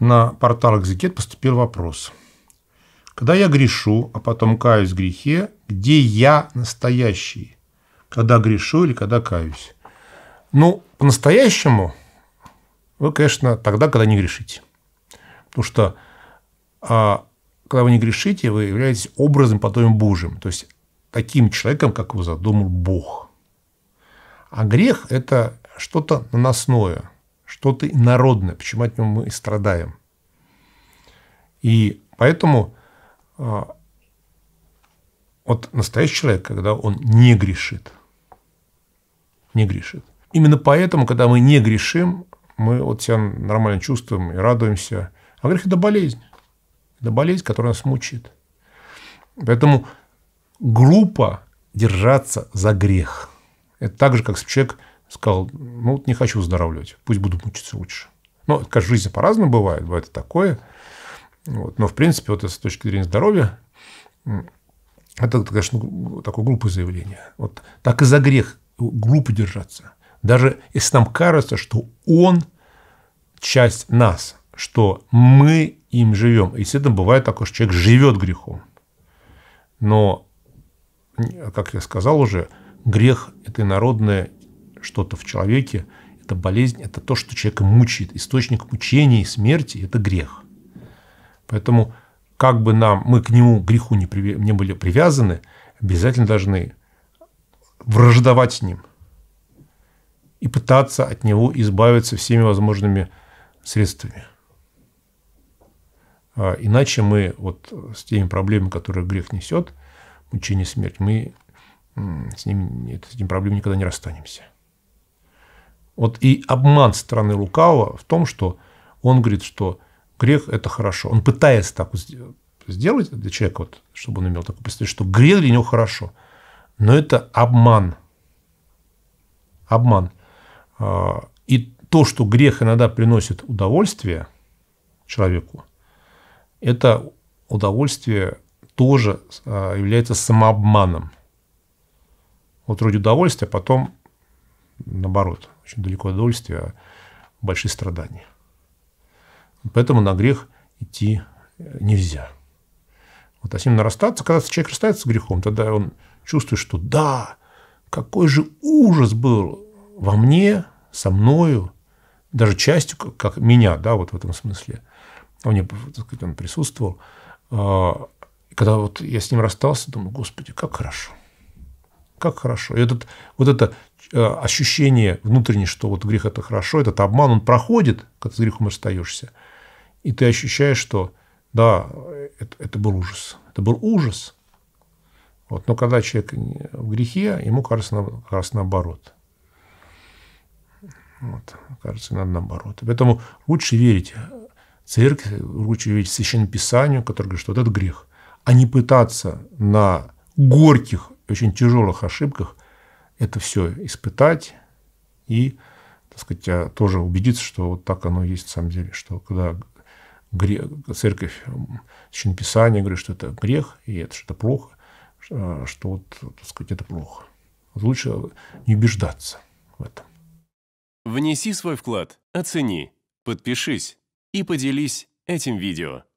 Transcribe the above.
на портал «Экзекет» поступил вопрос. Когда я грешу, а потом каюсь в грехе, где я настоящий? Когда грешу или когда каюсь? Ну, по-настоящему вы, конечно, тогда, когда не грешите. Потому что а, когда вы не грешите, вы являетесь образом потом Божьим. То есть таким человеком, как его задумал Бог. А грех – это что-то наносное – что-то народное, почему от него мы и страдаем. И поэтому а, вот настоящий человек, когда он не грешит, не грешит. Именно поэтому, когда мы не грешим, мы вот себя нормально чувствуем и радуемся. А грех – это болезнь. Это болезнь, которая нас мучит. Поэтому глупо держаться за грех. Это так же, как человек сказал, ну вот не хочу выздоравливать, пусть буду мучиться лучше. Ну, это, жизнь по-разному бывает, бывает и такое. Вот. Но, в принципе, вот с точки зрения здоровья, это, конечно, такое глупое заявление. Вот так и за грех глупо держаться. Даже если нам кажется, что он часть нас, что мы им живем. И действительно бывает такое, что человек живет грехом. Но, как я сказал уже, грех – это народное что-то в человеке, это болезнь, это то, что человека мучает. Источник мучений и смерти – это грех. Поэтому как бы нам, мы к нему, греху не, при, не были привязаны, обязательно должны враждовать с ним и пытаться от него избавиться всеми возможными средствами. А, иначе мы вот с теми проблемами, которые грех несет, мучение смерть, мы с, ним, с этим проблем никогда не расстанемся. Вот и обман страны Лукавого в том, что он говорит, что грех – это хорошо. Он пытается так сделать для человека, вот, чтобы он имел такое представление, что грех для него хорошо. Но это обман. Обман. А, и то, что грех иногда приносит удовольствие человеку, это удовольствие тоже а, является самообманом. Вот вроде удовольствия, а потом наоборот, очень далеко от удовольствия, а большие страдания. Поэтому на грех идти э, нельзя. Вот, а с ним нарастаться, когда человек расстается с грехом, тогда он чувствует, что да, какой же ужас был во мне, со мною, даже частью, как меня, да, вот в этом смысле. Он, мне, так сказать, он присутствовал. А, когда вот я с ним расстался, думаю, господи, как хорошо. Как хорошо. И этот, вот это э, ощущение внутреннее, что вот грех – это хорошо, этот обман, он проходит, когда ты с грехом расстаешься. И ты ощущаешь, что да, это, это был ужас. Это был ужас. Вот. Но когда человек в грехе, ему кажется на, как наоборот. Вот. Кажется, надо наоборот. Поэтому лучше верить церкви, лучше верить священному писанию, которое говорит, что вот это грех, а не пытаться на горьких очень тяжелых ошибках это все испытать и, так сказать, а, тоже убедиться, что вот так оно есть на самом деле, что когда грех, церковь, Писание говорит, что это грех, и это что то плохо, а, что вот, так сказать, это плохо. Лучше не убеждаться в этом. Внеси свой вклад, оцени, подпишись и поделись этим видео.